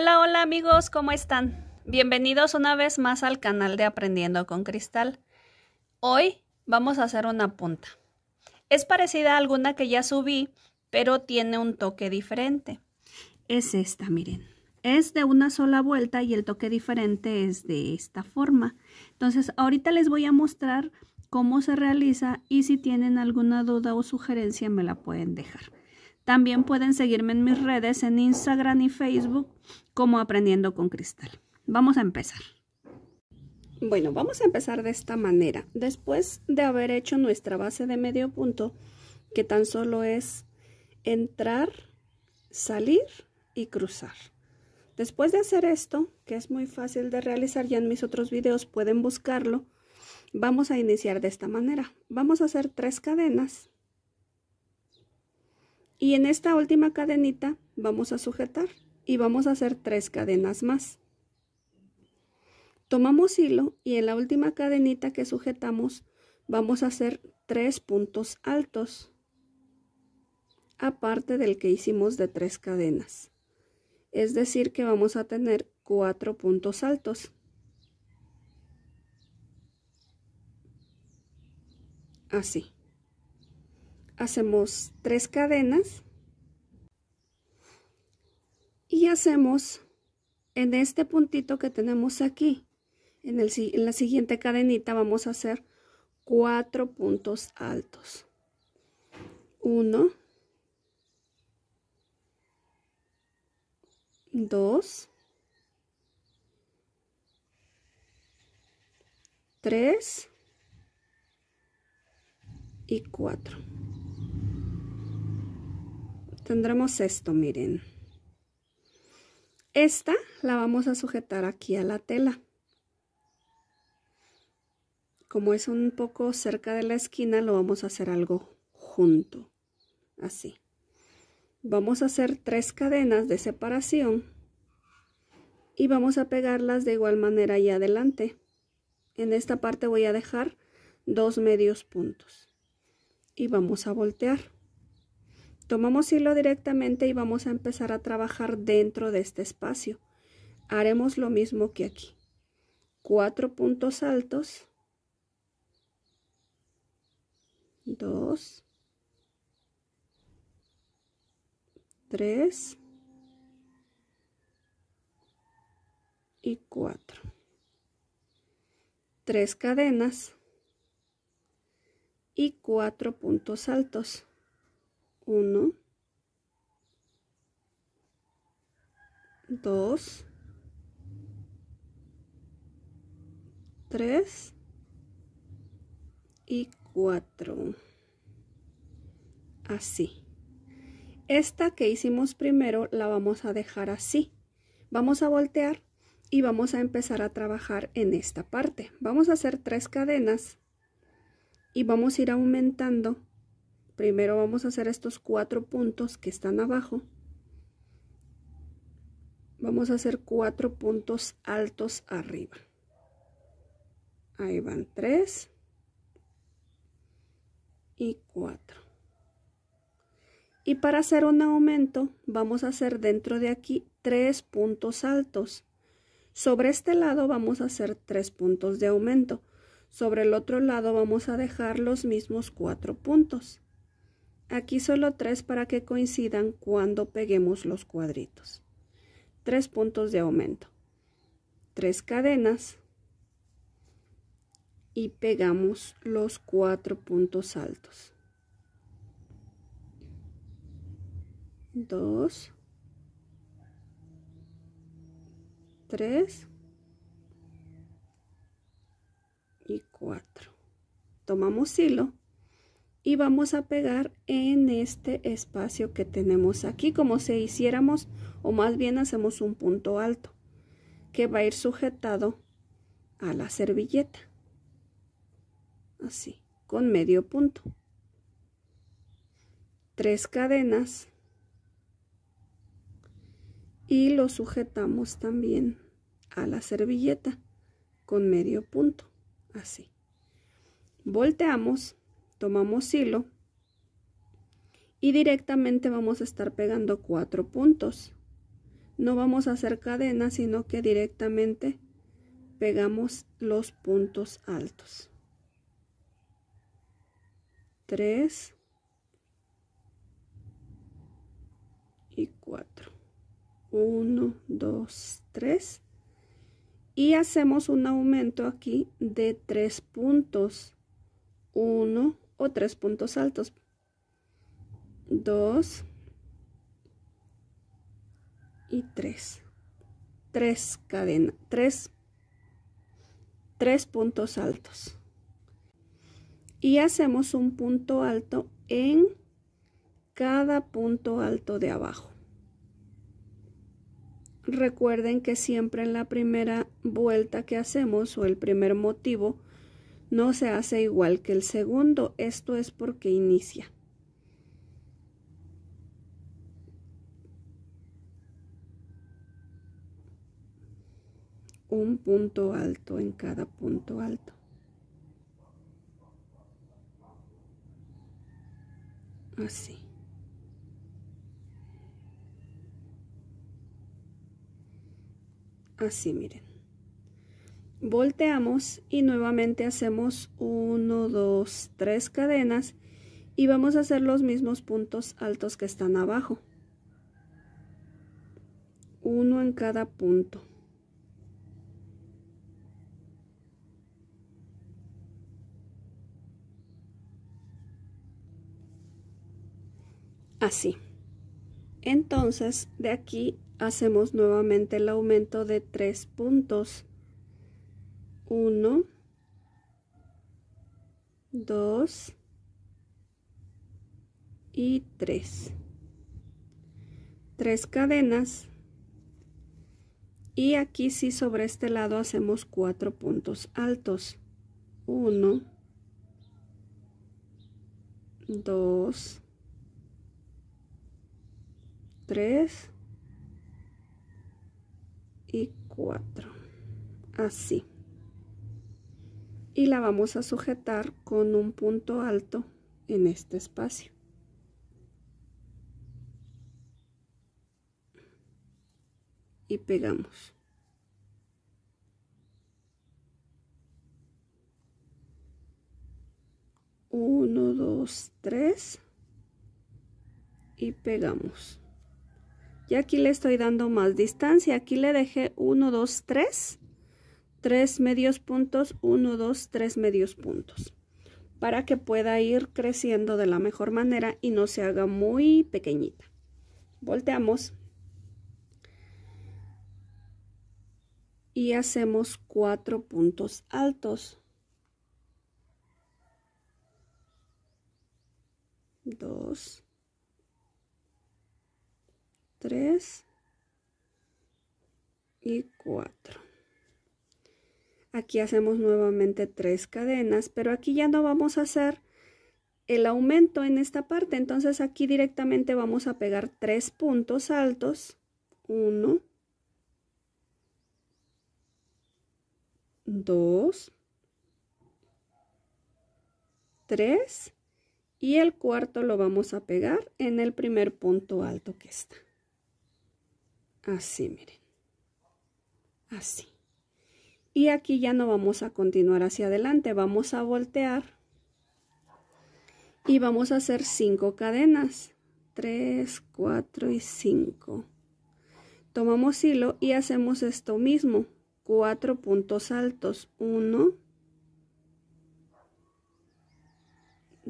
Hola, hola amigos, ¿cómo están? Bienvenidos una vez más al canal de Aprendiendo con Cristal. Hoy vamos a hacer una punta. Es parecida a alguna que ya subí, pero tiene un toque diferente. Es esta, miren. Es de una sola vuelta y el toque diferente es de esta forma. Entonces, ahorita les voy a mostrar cómo se realiza y si tienen alguna duda o sugerencia me la pueden dejar. También pueden seguirme en mis redes en Instagram y Facebook como Aprendiendo con Cristal. Vamos a empezar. Bueno, vamos a empezar de esta manera. Después de haber hecho nuestra base de medio punto, que tan solo es entrar, salir y cruzar. Después de hacer esto, que es muy fácil de realizar, ya en mis otros videos pueden buscarlo, vamos a iniciar de esta manera. Vamos a hacer tres cadenas y en esta última cadenita vamos a sujetar y vamos a hacer tres cadenas más tomamos hilo y en la última cadenita que sujetamos vamos a hacer tres puntos altos aparte del que hicimos de tres cadenas es decir que vamos a tener cuatro puntos altos así hacemos tres cadenas y hacemos en este puntito que tenemos aquí en, el, la siguiente cadenita vamos a hacer cuatro puntos altos uno dos tres y cuatro tendremos esto, miren. Esta la vamos a sujetar aquí a la tela. Como es un poco cerca de la esquina, lo vamos a hacer algo junto, así. Vamos a hacer tres cadenas de separación y vamos a pegarlas de igual manera y adelante. En esta parte voy a dejar dos medios puntos y vamos a voltear. Tomamos hilo directamente y vamos a empezar a trabajar dentro de este espacio. Haremos lo mismo que aquí. Cuatro puntos altos. Dos. Tres. Y cuatro. Tres cadenas. Y cuatro puntos altos. 1, 2, 3 y 4. Así. Esta que hicimos primero la vamos a dejar así. Vamos a voltear y vamos a empezar a trabajar en esta parte. Vamos a hacer tres cadenas y vamos a ir aumentando primero vamos a hacer estos cuatro puntos que están abajo vamos a hacer cuatro puntos altos arriba ahí van tres y cuatro y para hacer un aumento vamos a hacer dentro de aquí tres puntos altos sobre este lado vamos a hacer tres puntos de aumento sobre el otro lado vamos a dejar los mismos cuatro puntos Aquí solo tres para que coincidan cuando peguemos los cuadritos. Tres puntos de aumento. Tres cadenas. Y pegamos los cuatro puntos altos. Dos. Tres. Y cuatro. Tomamos hilo y vamos a pegar en este espacio que tenemos aquí como si hiciéramos o más bien hacemos un punto alto que va a ir sujetado a la servilleta así con medio punto tres cadenas y lo sujetamos también a la servilleta con medio punto así volteamos tomamos hilo y directamente vamos a estar pegando cuatro puntos no vamos a hacer cadena sino que directamente pegamos los puntos altos 3 y 4 1 2 3 y hacemos un aumento aquí de tres puntos 1 o tres puntos altos. dos y tres tres cadenas, tres tres puntos altos. Y hacemos un punto alto en cada punto alto de abajo. Recuerden que siempre en la primera vuelta que hacemos o el primer motivo no se hace igual que el segundo. Esto es porque inicia. un punto alto en cada punto alto. Así. Así, miren volteamos y nuevamente hacemos 1, 2, 3 cadenas y vamos a hacer los mismos puntos altos que están abajo. Uno en cada punto. Así. Entonces, de aquí hacemos nuevamente el aumento de tres puntos 1, 2 y 3. tres cadenas. Y aquí sí sobre este lado hacemos cuatro puntos altos. 1, 2, 3 y 4. Así y la vamos a sujetar con un punto alto en este espacio. Y pegamos. Uno, dos, tres. Y pegamos. Y aquí le estoy dando más distancia. Aquí le dejé uno, dos, tres tres medios puntos, uno dos tres medios puntos para que pueda ir creciendo de la mejor manera y no se haga muy pequeñita. Volteamos y hacemos cuatro puntos altos. Dos, tres y cuatro. Aquí hacemos nuevamente tres cadenas, pero aquí ya no vamos a hacer el aumento en esta parte. Entonces aquí directamente vamos a pegar tres puntos altos. Uno. Dos. Tres. Y el cuarto lo vamos a pegar en el primer punto alto que está. Así, miren. Así. Y aquí ya no vamos a continuar hacia adelante, vamos a voltear y vamos a hacer 5 cadenas. 3, 4 y 5. Tomamos hilo y hacemos esto mismo, 4 puntos altos, 1,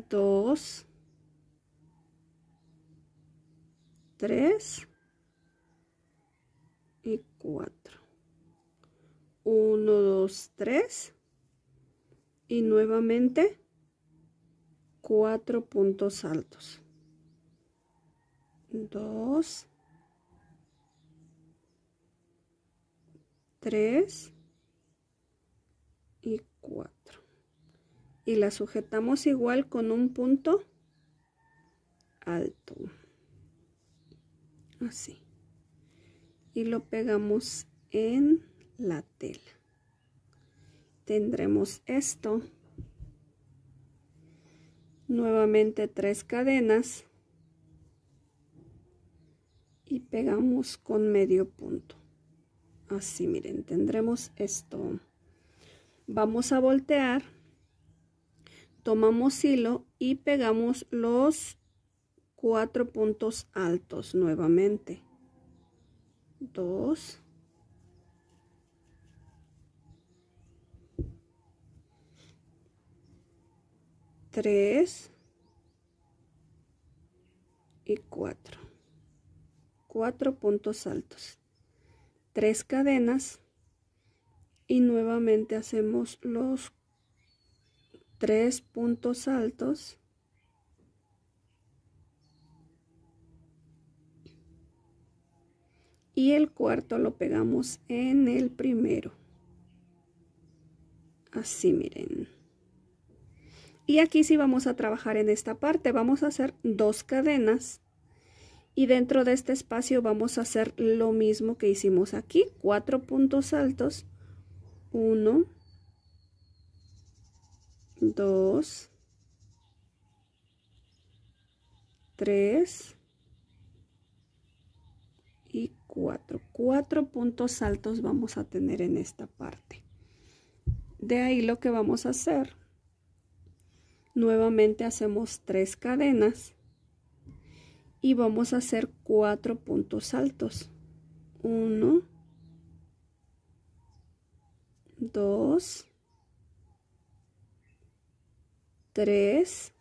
2, 3 y 4. 1, 2, 3 y nuevamente cuatro puntos altos. 2, 3 y 4. Y la sujetamos igual con un punto alto. Así. Y lo pegamos en la tela tendremos esto nuevamente tres cadenas y pegamos con medio punto así miren tendremos esto vamos a voltear tomamos hilo y pegamos los cuatro puntos altos nuevamente dos tres y cuatro cuatro puntos altos tres cadenas y nuevamente hacemos los tres puntos altos y el cuarto lo pegamos en el primero así miren y aquí sí vamos a trabajar en esta parte. Vamos a hacer dos cadenas. Y dentro de este espacio vamos a hacer lo mismo que hicimos aquí. Cuatro puntos altos. Uno. Dos. Tres. Y cuatro. Cuatro puntos altos vamos a tener en esta parte. De ahí lo que vamos a hacer nuevamente hacemos tres cadenas y vamos a hacer cuatro puntos altos 1 2 3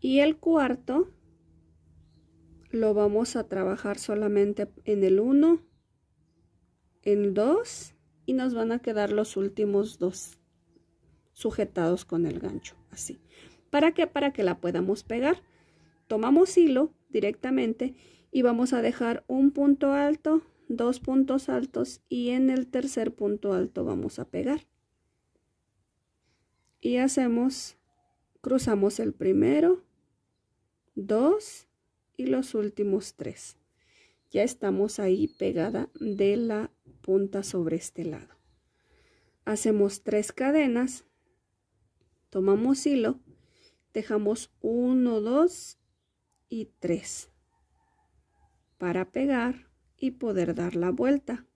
y el cuarto lo vamos a trabajar solamente en el 1 en dos y nos van a quedar los últimos dos sujetados con el gancho, así. ¿Para que Para que la podamos pegar. Tomamos hilo directamente y vamos a dejar un punto alto, dos puntos altos y en el tercer punto alto vamos a pegar. Y hacemos, cruzamos el primero, dos y los últimos tres. Ya estamos ahí pegada de la punta sobre este lado. Hacemos tres cadenas tomamos hilo, dejamos 1, 2 y 3 para pegar y poder dar la vuelta.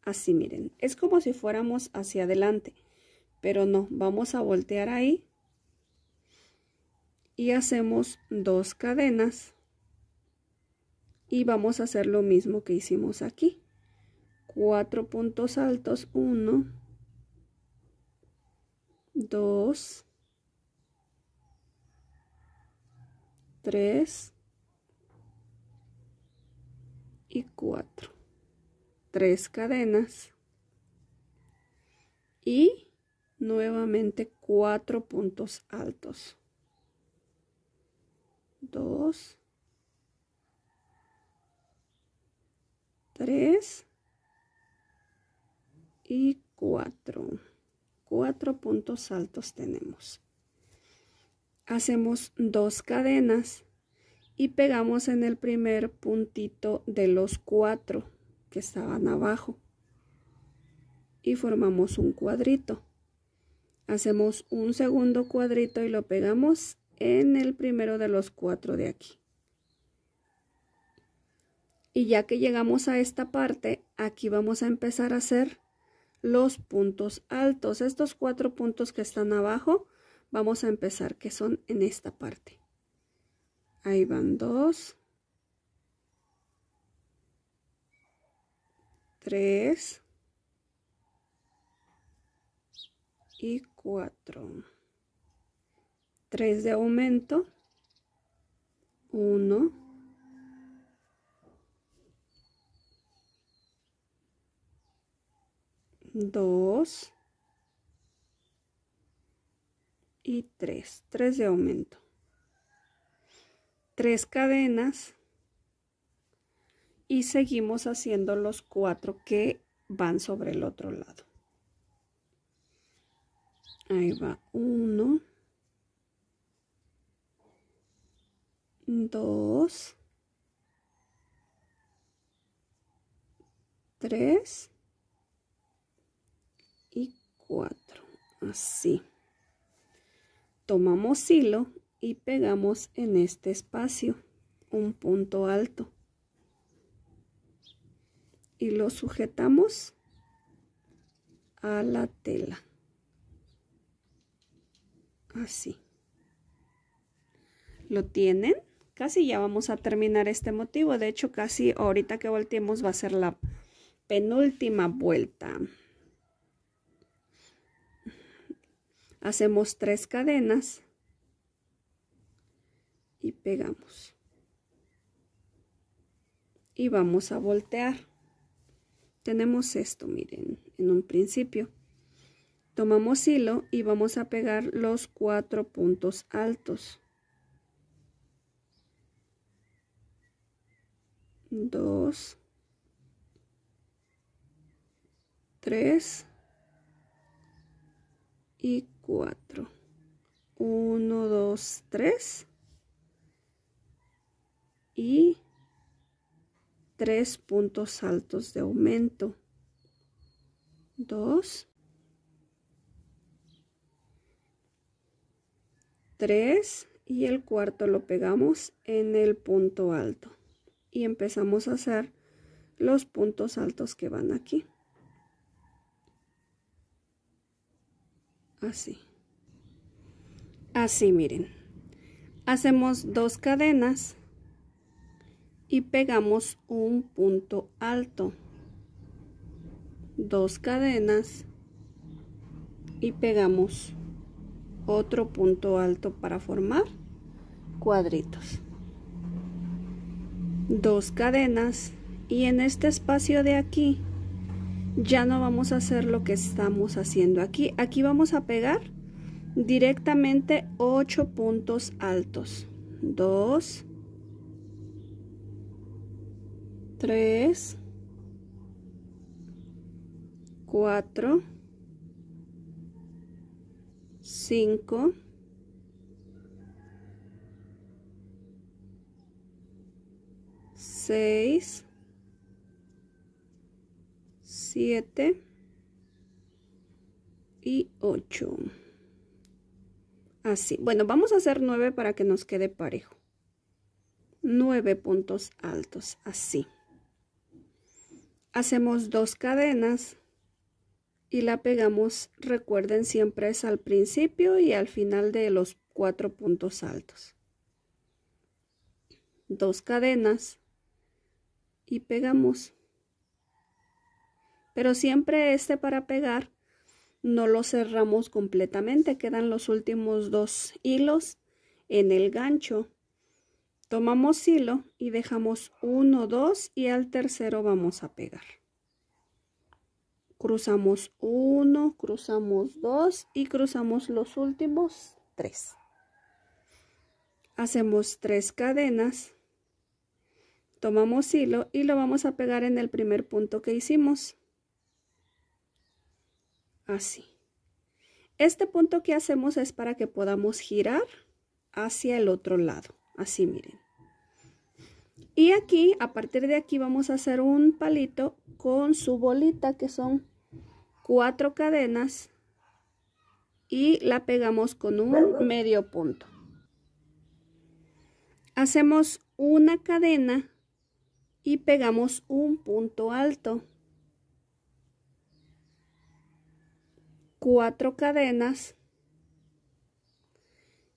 Así miren, es como si fuéramos hacia adelante, pero no, vamos a voltear ahí y hacemos dos cadenas y vamos a hacer lo mismo que hicimos aquí. Cuatro puntos altos, uno 2, 3 y 4. tres cadenas y nuevamente cuatro puntos altos. 2, 3 y 4 cuatro puntos altos tenemos. Hacemos dos cadenas y pegamos en el primer puntito de los cuatro que estaban abajo y formamos un cuadrito. Hacemos un segundo cuadrito y lo pegamos en el primero de los cuatro de aquí. Y ya que llegamos a esta parte, aquí vamos a empezar a hacer los puntos altos. Estos cuatro puntos que están abajo, vamos a empezar, que son en esta parte. Ahí van dos. Tres. Y cuatro. Tres de aumento. Uno. 2 y 3, 3 de aumento. 3 cadenas y seguimos haciendo los 4 que van sobre el otro lado. Ahí va 1, 2, 3 4 así tomamos hilo y pegamos en este espacio un punto alto y lo sujetamos a la tela así lo tienen casi ya vamos a terminar este motivo de hecho casi ahorita que volteemos va a ser la penúltima vuelta hacemos tres cadenas y pegamos y vamos a voltear tenemos esto miren en un principio tomamos hilo y vamos a pegar los cuatro puntos altos dos tres y 4. 1, 2, 3. Y 3 puntos altos de aumento. 2. 3 y el cuarto lo pegamos en el punto alto y empezamos a hacer los puntos altos que van aquí. así así miren hacemos dos cadenas y pegamos un punto alto dos cadenas y pegamos otro punto alto para formar cuadritos dos cadenas y en este espacio de aquí ya no vamos a hacer lo que estamos haciendo aquí. Aquí vamos a pegar directamente 8 puntos altos. 2, 3, 4, 5, 6, 7 y 8 así bueno vamos a hacer 9 para que nos quede parejo 9 puntos altos así hacemos dos cadenas y la pegamos recuerden siempre es al principio y al final de los cuatro puntos altos dos cadenas y pegamos pero siempre este para pegar no lo cerramos completamente, quedan los últimos dos hilos en el gancho. Tomamos hilo y dejamos uno, dos y al tercero vamos a pegar. Cruzamos uno, cruzamos dos y cruzamos los últimos tres. Hacemos tres cadenas tomamos hilo y lo vamos a pegar en el primer punto que hicimos así. Este punto que hacemos es para que podamos girar hacia el otro lado, así miren. Y aquí, a partir de aquí vamos a hacer un palito con su bolita que son cuatro cadenas y la pegamos con un medio punto. Hacemos una cadena y pegamos un punto alto. cuatro cadenas,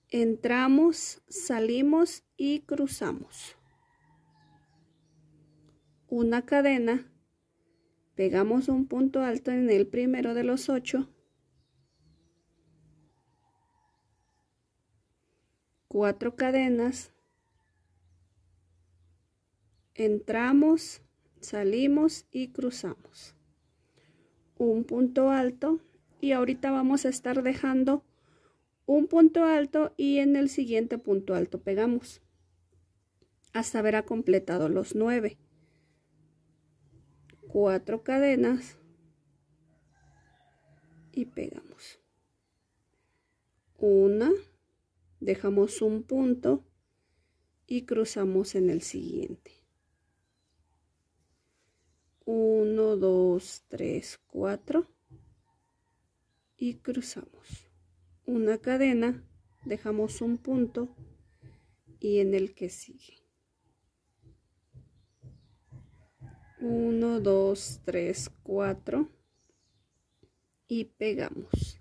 entramos, salimos y cruzamos. Una cadena, pegamos un punto alto en el primero de los ocho, cuatro cadenas, entramos, salimos y cruzamos. Un punto alto y ahorita vamos a estar dejando un punto alto y en el siguiente punto alto pegamos hasta haber completado los nueve cuatro cadenas y pegamos una dejamos un punto y cruzamos en el siguiente 1 2 3 4 y cruzamos una cadena dejamos un punto y en el que sigue 1 2 3 4 y pegamos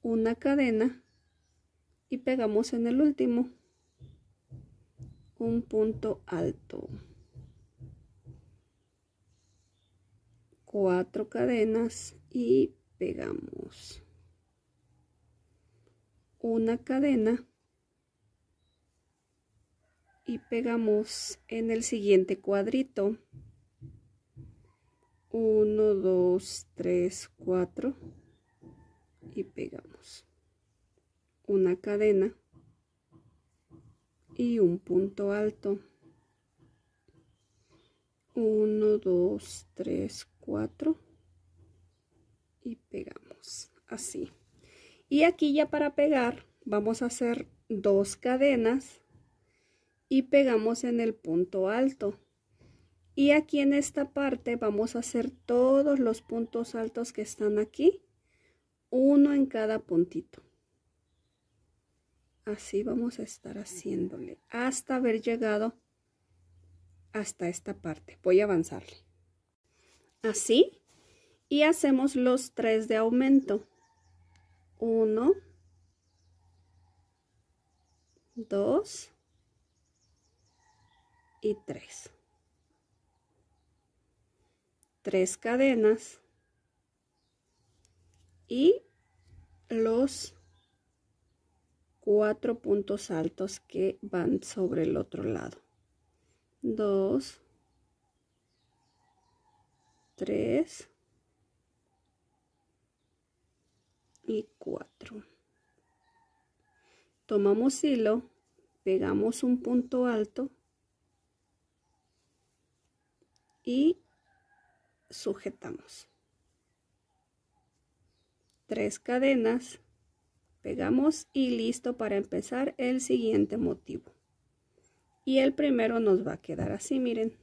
una cadena y pegamos en el último un punto alto 4 cadenas y pegamos una cadena y pegamos en el siguiente cuadrito 1 2 3 4 y pegamos una cadena y un punto alto 1 2 3 4 y pegamos así y aquí ya para pegar vamos a hacer dos cadenas y pegamos en el punto alto y aquí en esta parte vamos a hacer todos los puntos altos que están aquí uno en cada puntito así vamos a estar haciéndole hasta haber llegado hasta esta parte voy a avanzarle así y hacemos los tres de aumento. 1, 2 y 3. tres cadenas y los cuatro puntos altos que van sobre el otro lado. 2, 3 y 4 tomamos hilo pegamos un punto alto y sujetamos tres cadenas pegamos y listo para empezar el siguiente motivo y el primero nos va a quedar así miren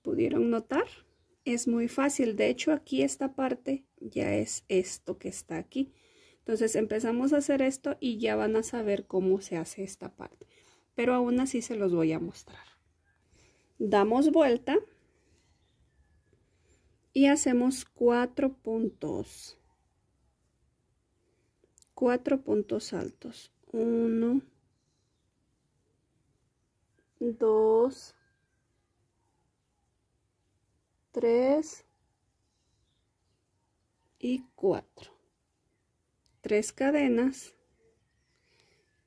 pudieron notar es muy fácil de hecho aquí esta parte ya es esto que está aquí. Entonces empezamos a hacer esto y ya van a saber cómo se hace esta parte. Pero aún así se los voy a mostrar. Damos vuelta y hacemos cuatro puntos. Cuatro puntos altos. Uno, dos, tres, y 4 tres cadenas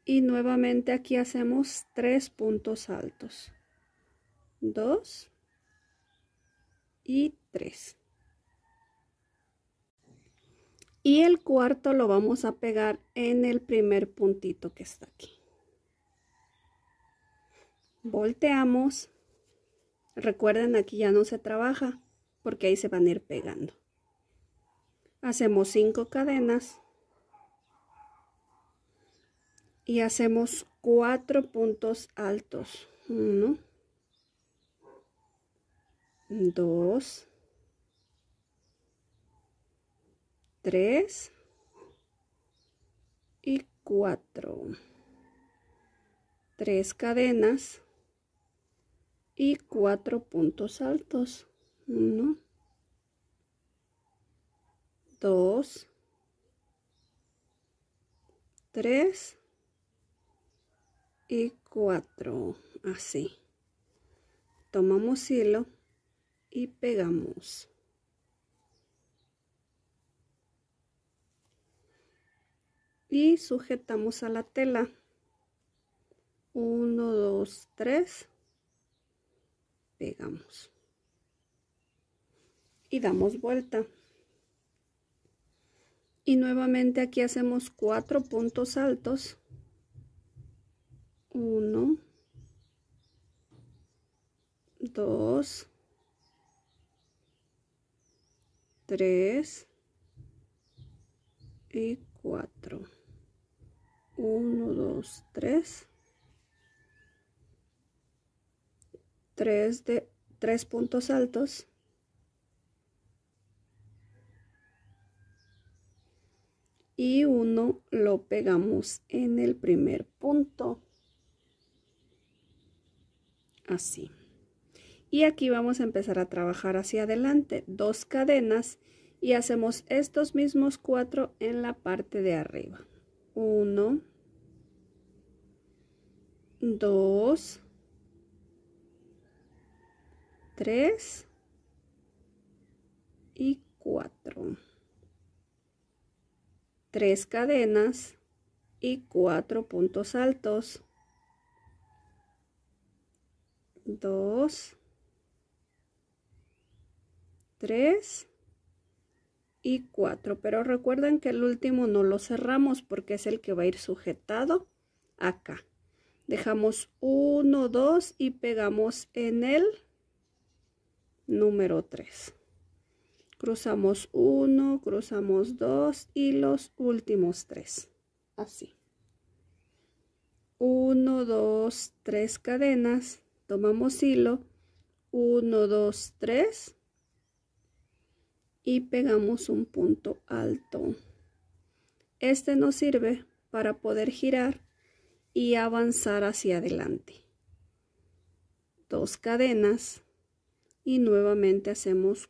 y nuevamente aquí hacemos tres puntos altos 2 y 3 y el cuarto lo vamos a pegar en el primer puntito que está aquí volteamos recuerden aquí ya no se trabaja porque ahí se van a ir pegando hacemos 5 cadenas y hacemos 4 puntos altos 1 2 3 y 4 3 cadenas y 4 puntos altos 1 2, 3 y 4. Así. Tomamos hilo y pegamos. Y sujetamos a la tela. 1, 2, 3. Pegamos. Y damos vuelta y nuevamente aquí hacemos cuatro puntos altos 1 2 3 y 4 1 2 3 3 de 3 puntos altos 1 y uno lo pegamos en el primer punto así y aquí vamos a empezar a trabajar hacia adelante dos cadenas y hacemos estos mismos cuatro en la parte de arriba uno 2 3 y 4 tres cadenas y cuatro puntos altos dos tres y cuatro pero recuerden que el último no lo cerramos porque es el que va a ir sujetado acá dejamos 1 2 y pegamos en el número 3 cruzamos uno, cruzamos dos y los últimos tres. así. Uno, dos, tres cadenas, tomamos hilo, Uno, dos, tres. y pegamos un punto alto. Este nos sirve para poder girar y avanzar hacia adelante. Dos cadenas y nuevamente hacemos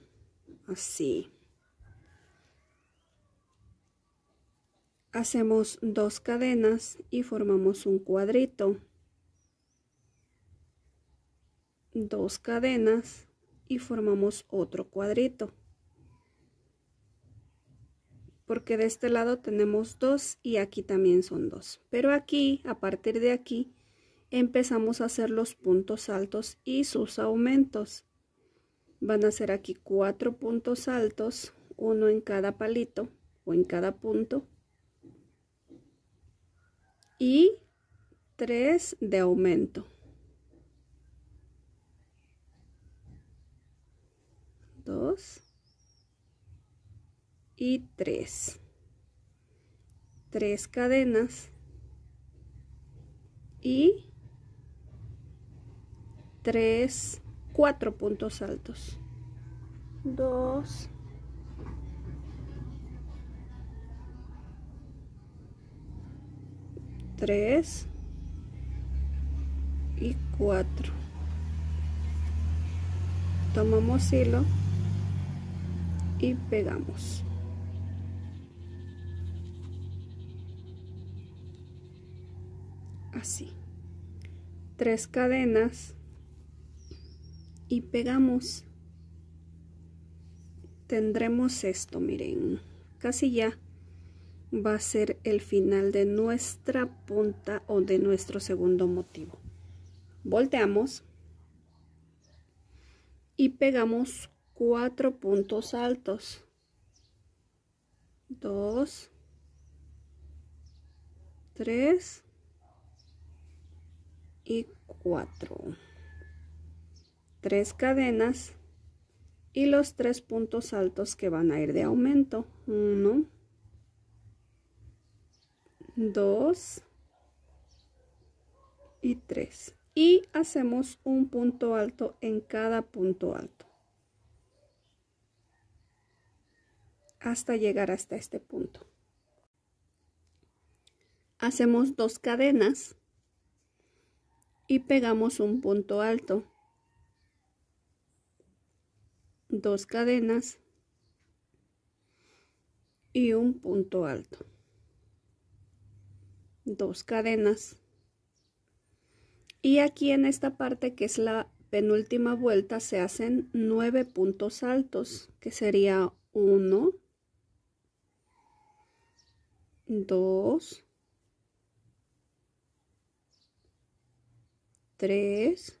así. Hacemos dos cadenas y formamos un cuadrito. Dos cadenas y formamos otro cuadrito. Porque de este lado tenemos dos y aquí también son dos. Pero aquí, a partir de aquí, empezamos a hacer los puntos altos y sus aumentos van a hacer aquí cuatro puntos altos uno en cada palito o en cada punto y tres de aumento dos y tres tres cadenas y tres cuatro puntos altos. Dos. Tres. Y cuatro. Tomamos hilo y pegamos. Así. Tres cadenas y pegamos tendremos esto miren casi ya va a ser el final de nuestra punta o de nuestro segundo motivo volteamos y pegamos cuatro puntos altos dos tres y cuatro tres cadenas y los tres puntos altos que van a ir de aumento 1 2 y 3 y hacemos un punto alto en cada punto alto hasta llegar hasta este punto hacemos dos cadenas y pegamos un punto alto dos cadenas y un punto alto dos cadenas y aquí en esta parte que es la penúltima vuelta se hacen nueve puntos altos que sería 1 2 3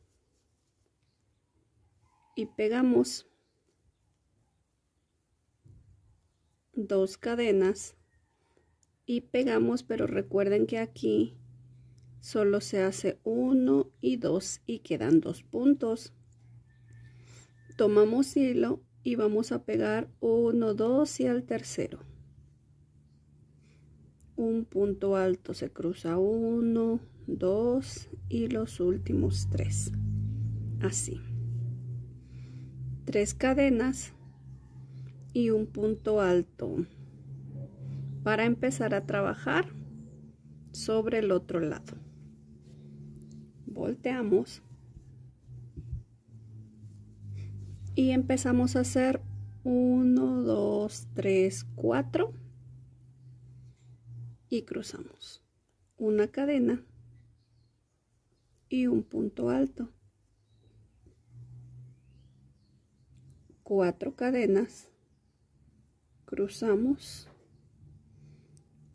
y pegamos dos cadenas y pegamos pero recuerden que aquí solo se hace uno y dos y quedan dos puntos tomamos hilo y vamos a pegar uno dos y al tercero un punto alto se cruza uno dos y los últimos tres así tres cadenas y un punto alto para empezar a trabajar sobre el otro lado volteamos y empezamos a hacer 1 2 3 4 y cruzamos una cadena y un punto alto cuatro cadenas cruzamos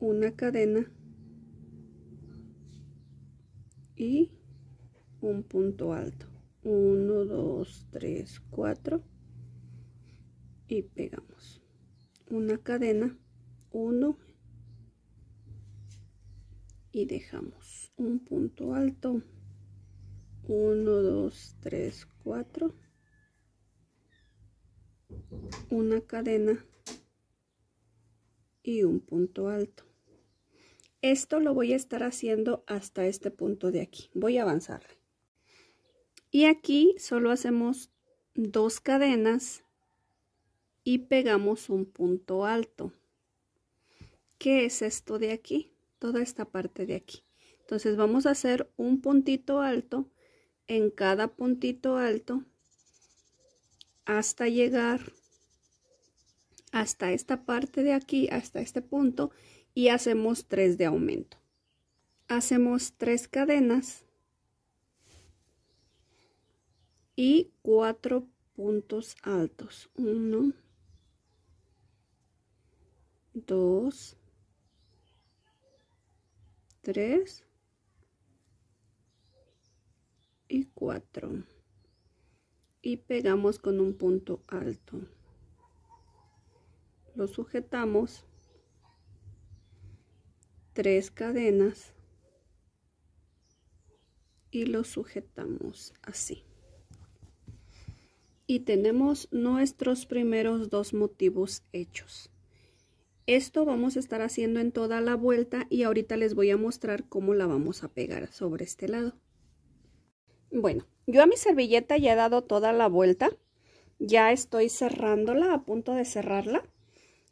una cadena y un punto alto 1 2 3 4 y pegamos una cadena 1 y dejamos un punto alto 1 2 3 4 una cadena y un punto alto esto lo voy a estar haciendo hasta este punto de aquí voy a avanzar y aquí solo hacemos dos cadenas y pegamos un punto alto ¿qué es esto de aquí? toda esta parte de aquí entonces vamos a hacer un puntito alto en cada puntito alto hasta llegar hasta esta parte de aquí, hasta este punto y hacemos 3 de aumento. Hacemos 3 cadenas y 4 puntos altos. 1, 2, 3 y 4 y pegamos con un punto alto lo sujetamos tres cadenas y lo sujetamos así y tenemos nuestros primeros dos motivos hechos esto vamos a estar haciendo en toda la vuelta y ahorita les voy a mostrar cómo la vamos a pegar sobre este lado bueno yo a mi servilleta ya he dado toda la vuelta. Ya estoy cerrándola, a punto de cerrarla.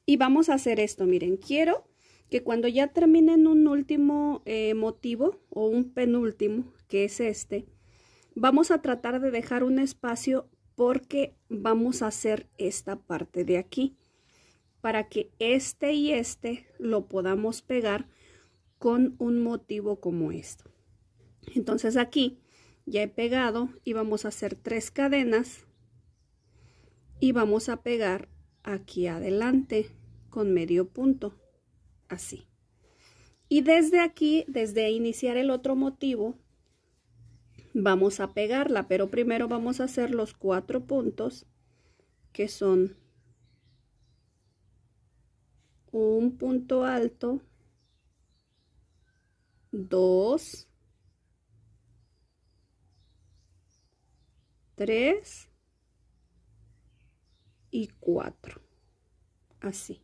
Y vamos a hacer esto, miren, quiero que cuando ya terminen un último eh, motivo o un penúltimo, que es este, vamos a tratar de dejar un espacio porque vamos a hacer esta parte de aquí para que este y este lo podamos pegar con un motivo como esto. Entonces aquí ya he pegado y vamos a hacer tres cadenas y vamos a pegar aquí adelante con medio punto así y desde aquí desde iniciar el otro motivo vamos a pegarla pero primero vamos a hacer los cuatro puntos que son un punto alto dos 3 y 4. Así.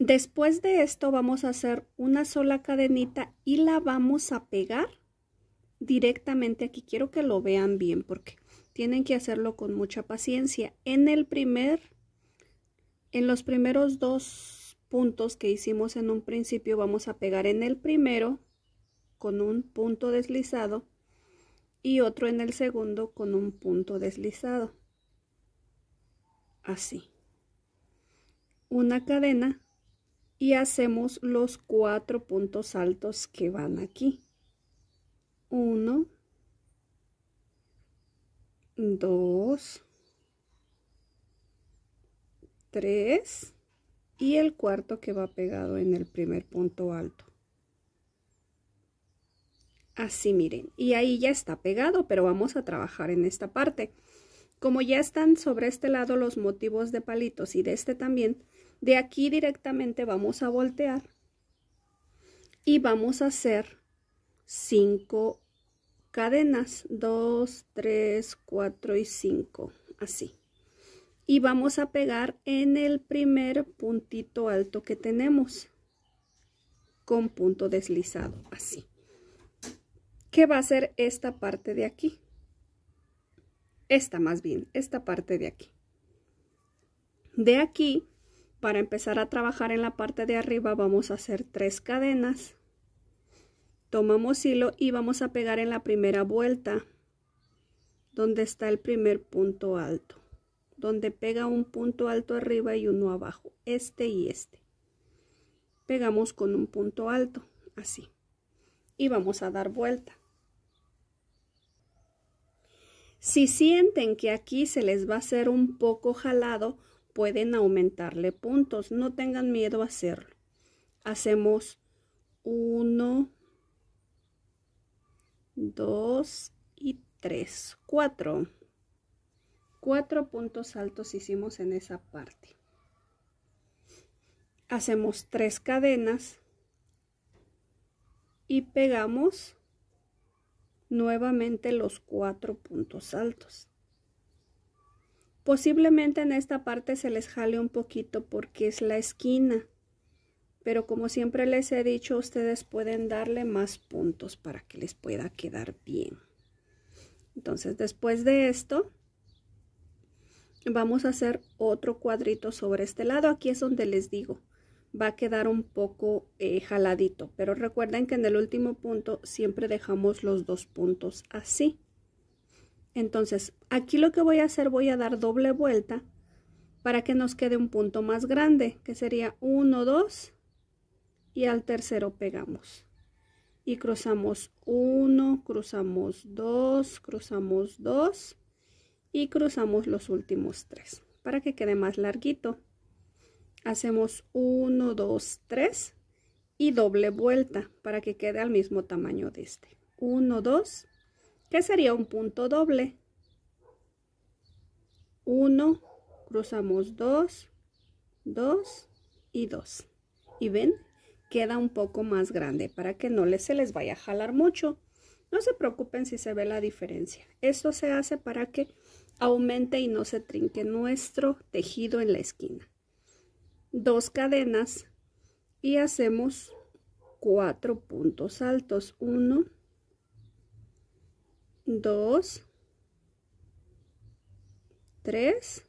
Después de esto vamos a hacer una sola cadenita y la vamos a pegar directamente aquí. Quiero que lo vean bien porque tienen que hacerlo con mucha paciencia. En el primer, en los primeros dos puntos que hicimos en un principio vamos a pegar en el primero con un punto deslizado y otro en el segundo con un punto deslizado. Así. Una cadena y hacemos los cuatro puntos altos que van aquí. Uno, dos, tres y el cuarto que va pegado en el primer punto alto así miren y ahí ya está pegado pero vamos a trabajar en esta parte como ya están sobre este lado los motivos de palitos y de este también de aquí directamente vamos a voltear y vamos a hacer cinco cadenas 2 3 4 y 5 así y vamos a pegar en el primer puntito alto que tenemos con punto deslizado así que va a ser esta parte de aquí. Esta más bien, esta parte de aquí. De aquí, para empezar a trabajar en la parte de arriba, vamos a hacer tres cadenas. Tomamos hilo y vamos a pegar en la primera vuelta, donde está el primer punto alto. Donde pega un punto alto arriba y uno abajo, este y este. Pegamos con un punto alto, así. Y vamos a dar vuelta. Si sienten que aquí se les va a hacer un poco jalado, pueden aumentarle puntos. No tengan miedo a hacerlo. Hacemos 1, 2 y 3, 4. Cuatro puntos altos hicimos en esa parte. Hacemos tres cadenas y pegamos nuevamente los cuatro puntos altos. Posiblemente en esta parte se les jale un poquito porque es la esquina. Pero como siempre les he dicho, ustedes pueden darle más puntos para que les pueda quedar bien. Entonces después de esto, vamos a hacer otro cuadrito sobre este lado. Aquí es donde les digo, va a quedar un poco eh, jaladito. Pero recuerden que en el último punto siempre dejamos los dos puntos así. Entonces, aquí lo que voy a hacer, voy a dar doble vuelta para que nos quede un punto más grande, que sería 1, 2 y al tercero pegamos. Y cruzamos 1, cruzamos 2, cruzamos 2 y cruzamos los últimos tres para que quede más larguito hacemos 1, 2, 3 y doble vuelta para que quede al mismo tamaño de este. 1, 2, que sería un punto doble. 1, cruzamos 2, 2 y 2. Y ven, queda un poco más grande para que no se les vaya a jalar mucho. No se preocupen si se ve la diferencia. Esto se hace para que aumente y no se trinque nuestro tejido en la esquina dos cadenas y hacemos cuatro puntos altos. Uno, dos, tres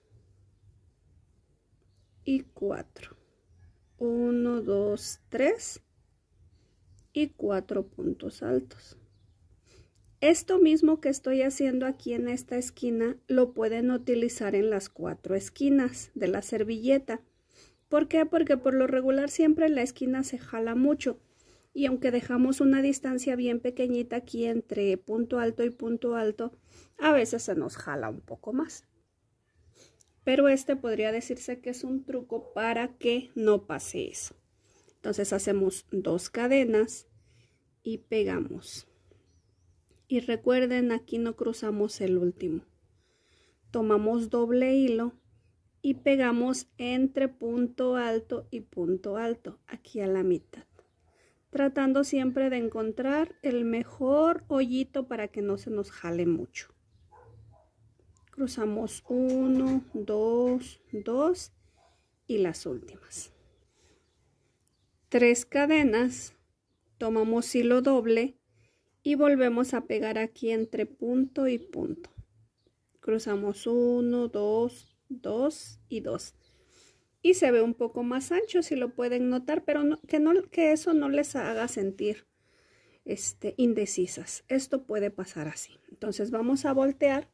y cuatro. Uno, dos, tres y cuatro puntos altos. Esto mismo que estoy haciendo aquí en esta esquina lo pueden utilizar en las cuatro esquinas de la servilleta. ¿Por qué? Porque por lo regular siempre la esquina se jala mucho y aunque dejamos una distancia bien pequeñita aquí entre punto alto y punto alto, a veces se nos jala un poco más. Pero este podría decirse que es un truco para que no pase eso. Entonces hacemos dos cadenas y pegamos. Y recuerden, aquí no cruzamos el último. Tomamos doble hilo y pegamos entre punto alto y punto alto, aquí a la mitad. Tratando siempre de encontrar el mejor hoyito para que no se nos jale mucho. Cruzamos 1, 2, 2 y las últimas. Tres cadenas, tomamos hilo doble y volvemos a pegar aquí entre punto y punto. Cruzamos 1, 2, 2 y 2. Y se ve un poco más ancho si lo pueden notar, pero que, no, que eso no les haga sentir este, indecisas. Esto puede pasar así. Entonces vamos a voltear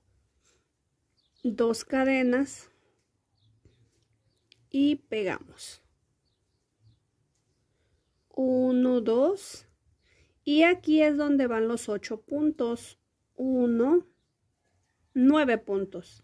dos cadenas y pegamos. 1, 2 y aquí es donde van los ocho puntos. 1, 9 puntos.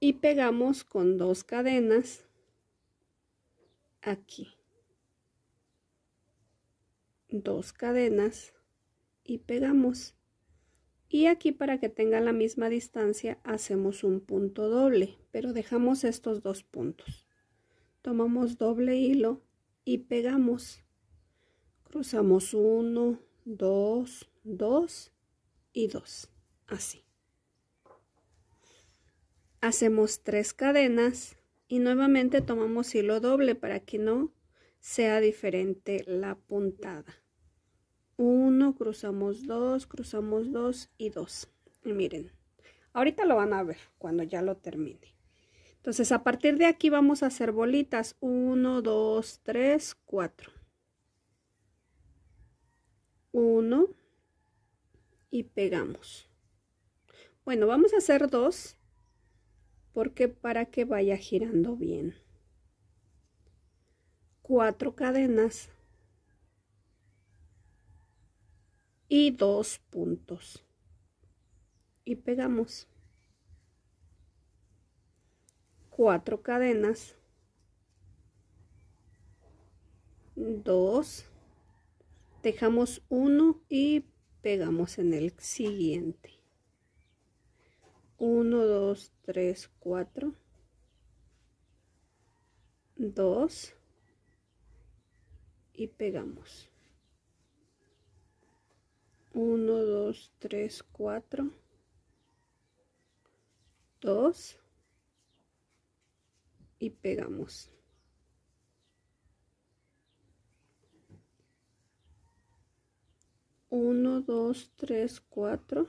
y pegamos con dos cadenas aquí dos cadenas y pegamos y aquí para que tenga la misma distancia hacemos un punto doble pero dejamos estos dos puntos tomamos doble hilo y pegamos cruzamos 1 2 2 y 2 así hacemos tres cadenas y nuevamente tomamos hilo doble para que no sea diferente la puntada Uno, cruzamos dos, cruzamos dos y dos. y miren ahorita lo van a ver cuando ya lo termine entonces a partir de aquí vamos a hacer bolitas Uno, dos, tres, cuatro. Uno. y pegamos bueno vamos a hacer dos porque para que vaya girando bien. Cuatro cadenas y dos puntos y pegamos cuatro cadenas dos dejamos uno y pegamos en el siguiente 1, 2, 3, 4, 2 y pegamos. 1, 2, 3, 4, 2 y pegamos. Uno, dos, tres, cuatro.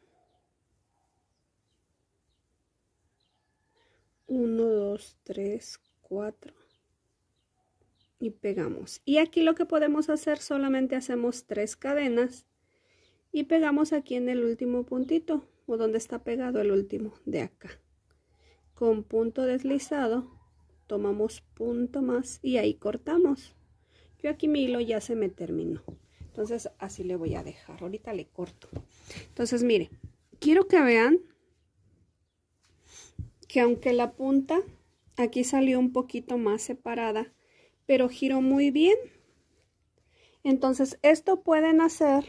1, 2, 3, 4 y pegamos. Y aquí lo que podemos hacer solamente hacemos tres cadenas y pegamos aquí en el último puntito o donde está pegado el último de acá. Con punto deslizado tomamos punto más y ahí cortamos. Yo aquí mi hilo ya se me terminó. Entonces así le voy a dejar. Ahorita le corto. Entonces mire, quiero que vean que aunque la punta aquí salió un poquito más separada, pero giró muy bien. Entonces esto pueden hacer,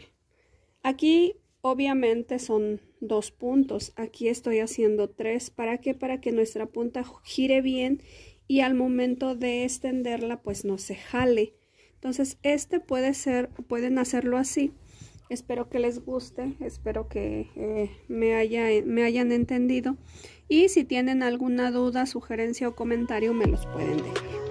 aquí obviamente son dos puntos, aquí estoy haciendo tres, ¿para qué? Para que nuestra punta gire bien y al momento de extenderla pues no se jale. Entonces este puede ser, pueden hacerlo así. Espero que les guste, espero que eh, me, haya, me hayan entendido y si tienen alguna duda, sugerencia o comentario me los pueden dejar.